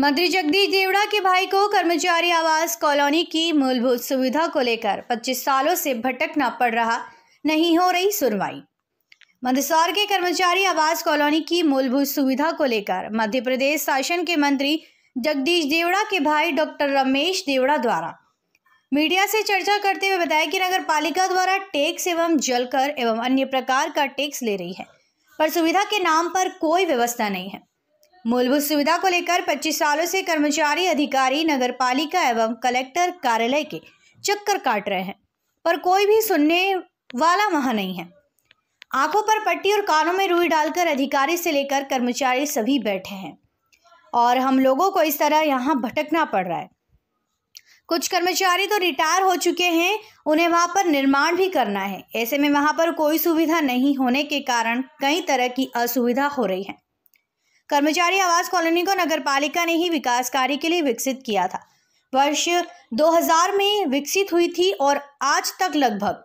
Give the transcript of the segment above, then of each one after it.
मंत्री जगदीश देवड़ा के भाई को कर्मचारी आवास कॉलोनी की मूलभूत सुविधा को लेकर 25 सालों से भटकना पड़ रहा नहीं हो रही सुनवाई मंदसौर के कर्मचारी आवास कॉलोनी की मूलभूत सुविधा को लेकर मध्य प्रदेश शासन के मंत्री जगदीश देवड़ा के भाई डॉक्टर रमेश देवड़ा द्वारा मीडिया से चर्चा करते हुए बताया कि नगर पालिका द्वारा टैक्स एवं जलकर एवं अन्य प्रकार का टैक्स ले रही है पर सुविधा के नाम पर कोई व्यवस्था नहीं है मूलभूत सुविधा को लेकर 25 सालों से कर्मचारी अधिकारी नगर पालिका एवं कलेक्टर कार्यालय के चक्कर काट रहे हैं पर कोई भी सुनने वाला वहां नहीं है आंखों पर पट्टी और कानों में रुई डालकर अधिकारी से लेकर कर्मचारी सभी बैठे हैं और हम लोगों को इस तरह यहाँ भटकना पड़ रहा है कुछ कर्मचारी तो रिटायर हो चुके हैं उन्हें वहाँ पर निर्माण भी करना है ऐसे में वहाँ पर कोई सुविधा नहीं होने के कारण कई तरह की असुविधा हो रही है कर्मचारी आवास कॉलोनी को नगर पालिका ने ही विकास कार्य के लिए विकसित किया था वर्ष 2000 में विकसित हुई थी और आज तक लगभग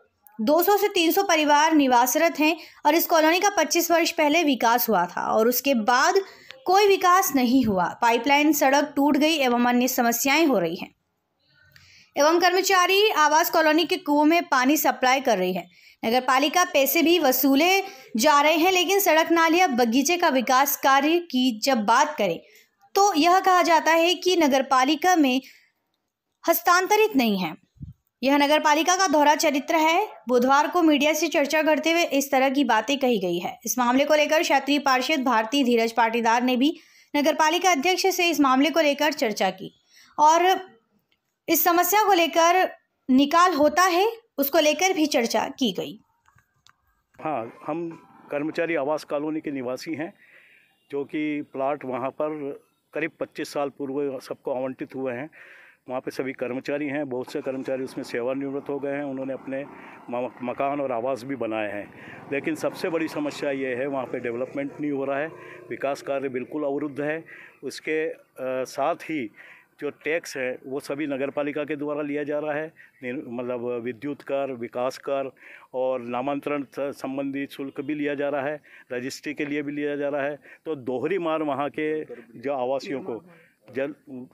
200 से 300 परिवार निवासरत हैं और इस कॉलोनी का 25 वर्ष पहले विकास हुआ था और उसके बाद कोई विकास नहीं हुआ पाइपलाइन सड़क टूट गई एवं अन्य समस्याएं हो रही हैं एवं कर्मचारी आवास कॉलोनी के कुओं में पानी सप्लाई कर रही है नगर पालिका पैसे भी वसूले जा रहे हैं लेकिन सड़क नालिया बगीचे का विकास कार्य की जब बात करें तो यह कहा जाता है कि नगर पालिका में हस्तांतरित नहीं है यह नगर पालिका का दोहरा चरित्र है बुधवार को मीडिया से चर्चा करते हुए इस तरह की बातें कही गई है इस मामले को लेकर क्षेत्रीय पार्षद भारती धीरज पाटीदार ने भी नगर पालिका अध्यक्ष से इस मामले को लेकर चर्चा की और इस समस्या को लेकर निकाल होता है उसको लेकर भी चर्चा की गई हाँ हम कर्मचारी आवास कॉलोनी के निवासी हैं जो कि प्लाट वहाँ पर करीब 25 साल पूर्व सबको आवंटित हुए हैं वहाँ पे सभी कर्मचारी हैं बहुत से कर्मचारी उसमें सेवानिवृत्त हो गए हैं उन्होंने अपने मकान और आवास भी बनाए हैं लेकिन सबसे बड़ी समस्या ये है वहाँ पे डेवलपमेंट नहीं हो रहा है विकास कार्य बिल्कुल अवरुद्ध है उसके साथ ही जो टैक्स है वो सभी नगर पालिका के द्वारा लिया जा रहा है मतलब विद्युत कर विकास कर और नामांतरण संबंधी शुल्क भी लिया जा रहा है रजिस्ट्री के लिए भी लिया जा रहा है तो दोहरी मार वहाँ के जो आवासियों को जन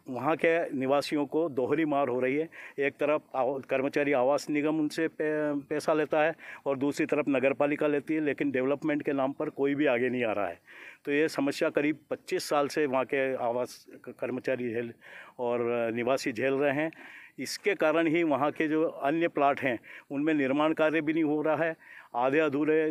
वहाँ के निवासियों को दोहरी मार हो रही है एक तरफ कर्मचारी आवास निगम उनसे पे, पैसा लेता है और दूसरी तरफ नगर पालिका लेती है लेकिन डेवलपमेंट के नाम पर कोई भी आगे नहीं आ रहा है तो ये समस्या करीब 25 साल से वहाँ के आवास कर्मचारी झेल और निवासी झेल रहे हैं इसके कारण ही वहाँ के जो अन्य प्लाट हैं उनमें निर्माण कार्य भी नहीं हो रहा है आधे अधूरे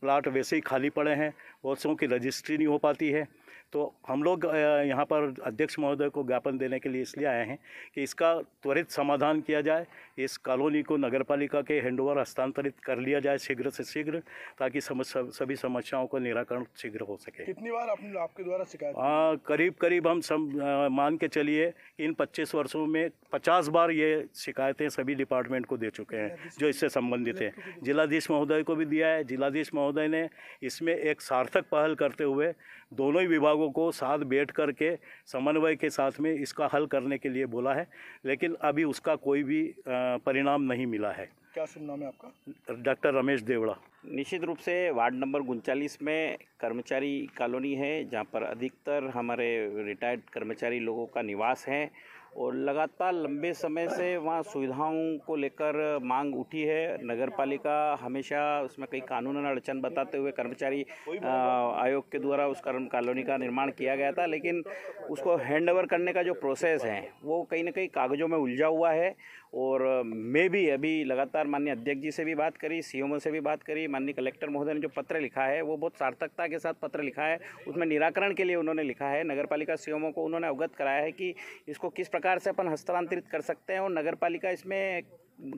प्लाट वैसे ही खाली पड़े हैं बहुत की रजिस्ट्री नहीं हो पाती है तो हम लोग यहाँ पर अध्यक्ष महोदय को ज्ञापन देने के लिए इसलिए आए हैं कि इसका त्वरित समाधान किया जाए इस कॉलोनी को नगर पालिका के हैंडओवर हस्तांतरित कर लिया जाए शीघ्र से शीघ्र ताकि समस्या सभी समस्याओं का निराकरण शीघ्र हो सके कितनी बार आपने आपके द्वारा शिकायत हाँ करीब करीब हम सम आ, मान के चलिए इन पच्चीस वर्षों में पचास बार ये शिकायतें सभी डिपार्टमेंट को दे चुके हैं जो इससे संबंधित हैं जिलाधीश महोदय को भी दिया है जिलाधीश महोदय ने इसमें एक सार्थक पहल करते हुए दोनों ही विभागों को साथ बैठ कर के समन्वय के साथ में इसका हल करने के लिए बोला है लेकिन अभी उसका कोई भी परिणाम नहीं मिला है क्या शुभ नाम है आपका डॉक्टर रमेश देवड़ा निश्चित रूप से वार्ड नंबर उनचालीस में कर्मचारी कॉलोनी है जहाँ पर अधिकतर हमारे रिटायर्ड कर्मचारी लोगों का निवास है और लगातार लंबे समय से वहाँ सुविधाओं को लेकर मांग उठी है नगर पालिका हमेशा उसमें कई कानून अड़चन बताते हुए कर्मचारी आयोग के द्वारा उस कर्म कॉलोनी का निर्माण किया गया था लेकिन उसको हैंड करने का जो प्रोसेस है वो कहीं ना कहीं कागज़ों में उलझा हुआ है और मैं भी अभी लगातार माननीय अध्यक्ष जी से भी बात करी सी से भी बात करी माननीय कलेक्टर महोदय ने जो पत्र लिखा है वो बहुत सार्थकता के साथ पत्र लिखा है उसमें निराकरण के लिए उन्होंने लिखा है नगर पालिका को उन्होंने अवगत कराया है कि इसको किस प्रकार से अपन हस्तांतरित कर सकते हैं और नगर पालिका इसमें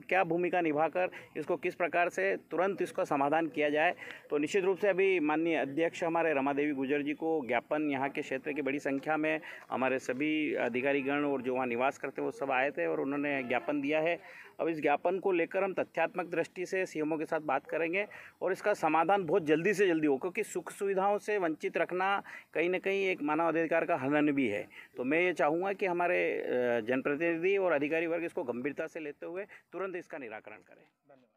क्या भूमिका निभाकर इसको किस प्रकार से तुरंत इसका समाधान किया जाए तो निश्चित रूप से अभी माननीय अध्यक्ष हमारे रमा देवी गुजर जी को ज्ञापन यहाँ के क्षेत्र की बड़ी संख्या में हमारे सभी अधिकारीगण और जो वहाँ निवास करते हैं वो सब आए थे और उन्होंने ज्ञापन दिया है अब इस ज्ञापन को लेकर हम तथ्यात्मक दृष्टि से सीएमओ के साथ बात करेंगे और इसका समाधान बहुत जल्दी से जल्दी हो क्योंकि सुख सुविधाओं से वंचित रखना कहीं ना कहीं एक मानवाधिकार का हनन भी है तो मैं ये चाहूँगा कि हमारे जनप्रतिनिधि और अधिकारी वर्ग इसको गंभीरता से लेते हुए तुरंत इसका निराकरण करें धन्यवाद